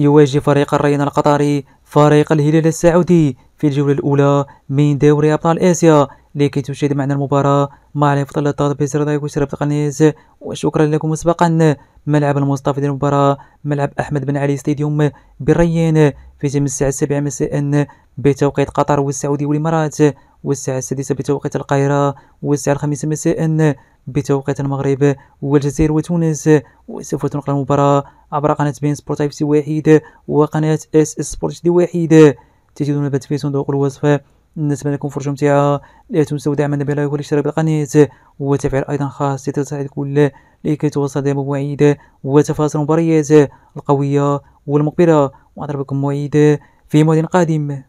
يواجه فريق الريان القطري فريق الهلال السعودي في الجولة الأولى من دوري أبطال آسيا لكي تشاهد معنا المباراة مع الفضل للطاط بيزر دايك وشرف وشكرا لكم مسبقا ملعب المستفيد المباراة ملعب أحمد بن علي ستاديوم بالريان في تم الساعة السابعة مساء بتوقيت قطر والسعودية والإمارات والساعة السادسة بتوقيت القاهرة والساعة الخامسة مساء بتوقيت المغرب والجزائر وتونس وسوف تنقل المباراة عبر قناة بين سبورت اف سي واحد وقناة اس اس سبورت دي واحد تجدون في صندوق الوصف نتمنى لكم فرجة ممتعة لا تنسوا دعمنا بلايك والاشتراك بالقناة وتفعيل أيضا خاصة التفاعل الكل لكي توصل دائما مواعيد وتفاصيل المباريات القوية والمقبلة ونضربكم موعد في موعد قادم